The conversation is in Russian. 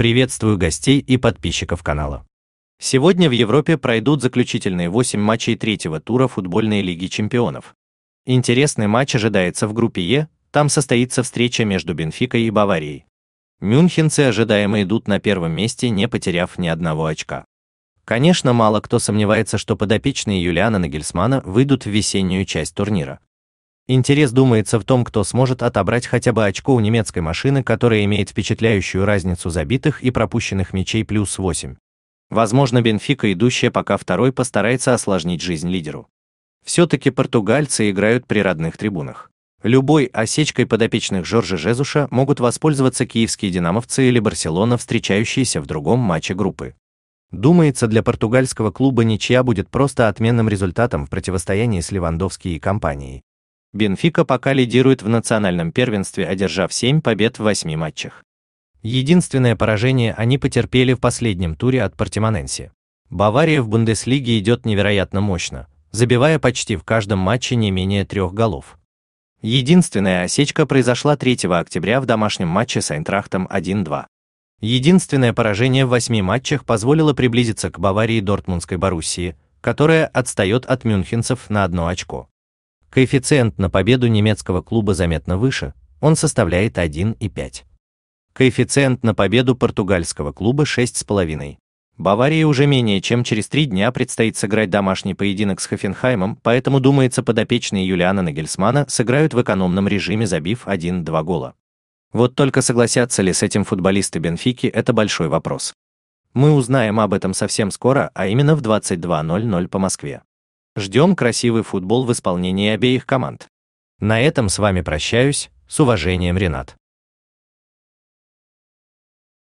Приветствую гостей и подписчиков канала. Сегодня в Европе пройдут заключительные 8 матчей третьего тура футбольной Лиги чемпионов. Интересный матч ожидается в группе Е, там состоится встреча между Бенфикой и Баварией. Мюнхенцы ожидаемо идут на первом месте, не потеряв ни одного очка. Конечно, мало кто сомневается, что подопечные Юлиана Нагельсмана выйдут в весеннюю часть турнира. Интерес думается в том, кто сможет отобрать хотя бы очко у немецкой машины, которая имеет впечатляющую разницу забитых и пропущенных мячей плюс 8. Возможно, Бенфика, идущая пока второй, постарается осложнить жизнь лидеру. Все-таки португальцы играют при родных трибунах. Любой осечкой подопечных Жоржа Жезуша могут воспользоваться киевские динамовцы или Барселона, встречающиеся в другом матче группы. Думается, для португальского клуба ничья будет просто отменным результатом в противостоянии с Левандовски и компанией, Бенфика пока лидирует в национальном первенстве, одержав 7 побед в 8 матчах. Единственное поражение они потерпели в последнем туре от Портимоненси. Бавария в Бундеслиге идет невероятно мощно, забивая почти в каждом матче не менее трех голов. Единственная осечка произошла 3 октября в домашнем матче с Айнтрахтом 1-2. Единственное поражение в восьми матчах позволило приблизиться к Баварии Дортмундской Боруссии, которая отстает от мюнхенцев на одно очко. Коэффициент на победу немецкого клуба заметно выше, он составляет 1,5. Коэффициент на победу португальского клуба 6,5. Баварии уже менее чем через три дня предстоит сыграть домашний поединок с Хофенхаймом, поэтому, думается, подопечные Юлиана Нагельсмана сыграют в экономном режиме, забив 1-2 гола. Вот только согласятся ли с этим футболисты Бенфики, это большой вопрос. Мы узнаем об этом совсем скоро, а именно в 22.00 по Москве. Ждем красивый футбол в исполнении обеих команд. На этом с вами прощаюсь, с уважением, Ренат.